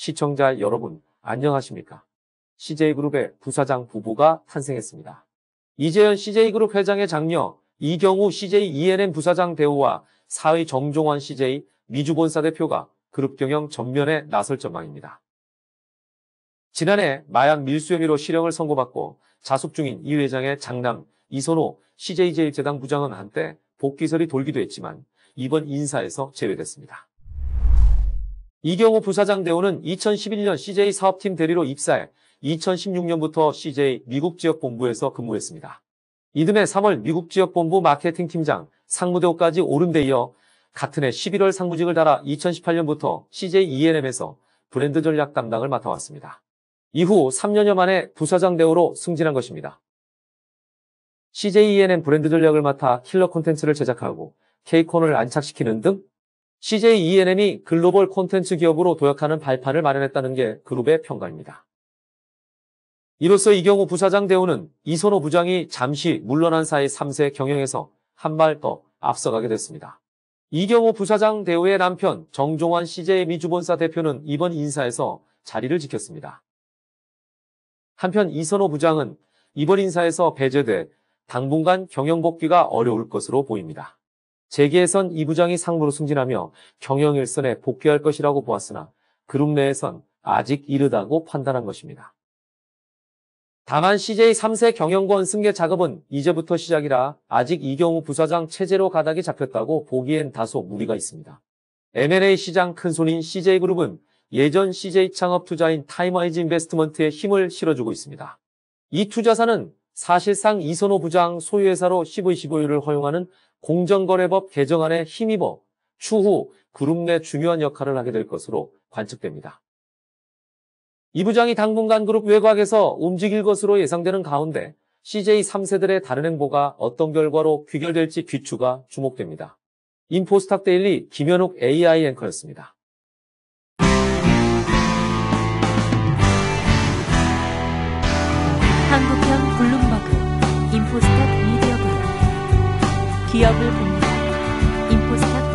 시청자 여러분, 안녕하십니까? CJ그룹의 부사장 부부가 탄생했습니다. 이재현 CJ그룹 회장의 장녀, 이경우 CJ ENM 부사장 대우와 사의 정종환 CJ 미주본사 대표가 그룹 경영 전면에 나설 전망입니다. 지난해 마약 밀수 혐의로 실형을 선고받고 자숙 중인 이 회장의 장남 이선호 CJ제일제당 부장은 한때 복귀설이 돌기도 했지만 이번 인사에서 제외됐습니다. 이경호 부사장 대우는 2011년 CJ 사업팀 대리로 입사해 2016년부터 CJ 미국 지역본부에서 근무했습니다. 이듬해 3월 미국 지역본부 마케팅팀장 상무대우까지 오름돼 이어 같은 해 11월 상무직을 달아 2018년부터 CJ E&M에서 브랜드 전략 담당을 맡아왔습니다. 이후 3년여 만에 부사장 대우로 승진한 것입니다. CJ E&M 브랜드 전략을 맡아 킬러 콘텐츠를 제작하고 K-콘을 안착시키는 등 CJENN이 글로벌 콘텐츠 기업으로 도약하는 발판을 마련했다는 게 그룹의 평가입니다. 이로써 이경우 부사장 대우는 이선호 부장이 잠시 물러난 사이 3세 경영에서 한 발 더 앞서가게 됐습니다. 이경우 부사장 대우의 남편 정종환 CJ 미주본사 대표는 이번 인사에서 자리를 지켰습니다. 한편 이선호 부장은 이번 인사에서 배제돼 당분간 경영 복귀가 어려울 것으로 보입니다. 재계에선 이 부장이 상무로 승진하며 경영 일선에 복귀할 것이라고 보았으나 그룹 내에선 아직 이르다고 판단한 것입니다. 다만 CJ 3세 경영권 승계 작업은 이제부터 시작이라 아직 이경우 부사장 체제로 가닥이 잡혔다고 보기엔 다소 무리가 있습니다. M&A 시장 큰손인 CJ그룹은 예전 CJ 창업 투자인 타이머이즈 인베스트먼트에 힘을 실어주고 있습니다. 이 투자사는 사실상 이선호 부장 소유회사로 c v c 5유를 허용하는 공정거래법 개정안에 힘입어 추후 그룹 내 중요한 역할을 하게 될 것으로 관측됩니다. 이 부장이 당분간 그룹 외곽에서 움직일 것으로 예상되는 가운데 CJ 3세들의 다른 행보가 어떤 결과로 귀결될지 귀추가 주목됩니다. 인포스탁 데일리 김현욱 AI 앵커였습니다. 한국형 블룸버그 인포스탑 미디어그룹 기업을 봅니다. 인포스탁